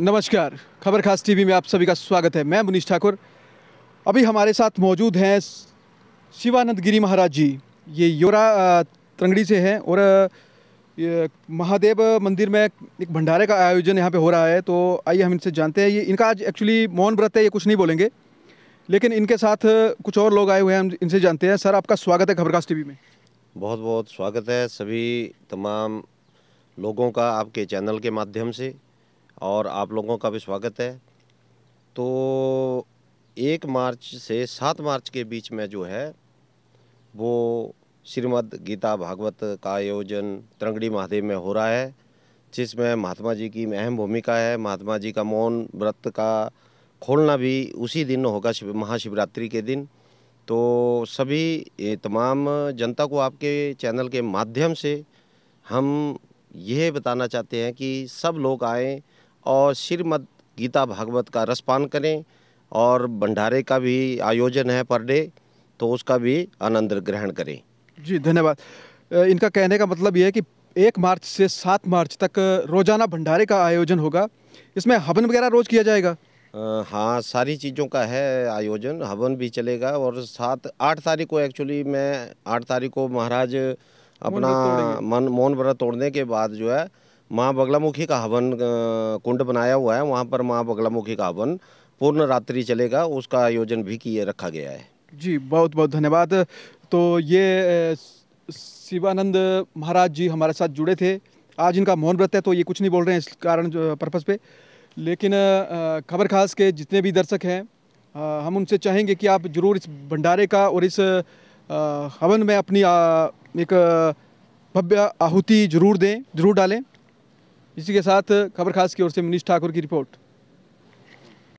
नमस्कार खबर खास टीवी में आप सभी का स्वागत है मैं मुनीष ठाकुर अभी हमारे साथ मौजूद हैं शिवानंद गिरी महाराज जी ये योरा त्रंगड़ी से हैं और महादेव मंदिर में एक भंडारे का आयोजन यहाँ पे हो रहा है तो आइए हम इनसे जानते हैं ये इनका आज एक्चुअली मौन व्रत है ये कुछ नहीं बोलेंगे लेकिन इनके साथ कुछ और लोग आए हुए हैं हम इनसे जानते हैं सर आपका स्वागत है खबरकास्ट टीवी में बहुत बहुत स्वागत है सभी तमाम लोगों का आपके चैनल के माध्यम से और आप लोगों का भी स्वागत है तो एक मार्च से सात मार्च के बीच में जो है वो श्रीमद् गीता भागवत का आयोजन त्रंगड़ी महादेव में हो रहा है जिसमें महात्मा जी की अहम भूमिका है महात्मा जी का मौन व्रत का खोलना भी उसी दिन होगा महाशिवरात्रि के दिन तो सभी तमाम जनता को आपके चैनल के माध्यम से हम यह बताना चाहते हैं कि सब लोग आएँ और श्रीमद गीता भागवत का रसपान करें और भंडारे का भी आयोजन है पर डे तो उसका भी आनंद ग्रहण करें जी धन्यवाद इनका कहने का मतलब यह है कि एक मार्च से सात मार्च तक रोजाना भंडारे का आयोजन होगा इसमें हवन वगैरह रोज किया जाएगा आ, हाँ सारी चीज़ों का है आयोजन हवन भी चलेगा और सात आठ तारीख को एक्चुअली मैं आठ तारीख को महाराज अपना मन मौन व्रत तोड़ने के बाद जो है माँ बगलामुखी का हवन कुंड बनाया हुआ है वहाँ पर माँ बगलामुखी का हवन पूर्ण रात्रि चलेगा उसका आयोजन भी किए रखा गया है जी बहुत बहुत धन्यवाद तो ये शिवानंद महाराज जी हमारे साथ जुड़े थे आज इनका मौन व्रत है तो ये कुछ नहीं बोल रहे हैं इस कारण पर्पज़ पे लेकिन खबर खास के जितने भी दर्शक हैं हम उनसे चाहेंगे कि आप ज़रूर इस भंडारे का और इस हवन में अपनी एक भव्य आहुति जरूर दें जरूर डालें इसी के साथ खबर खास की ओर से मनीष ठाकुर की रिपोर्ट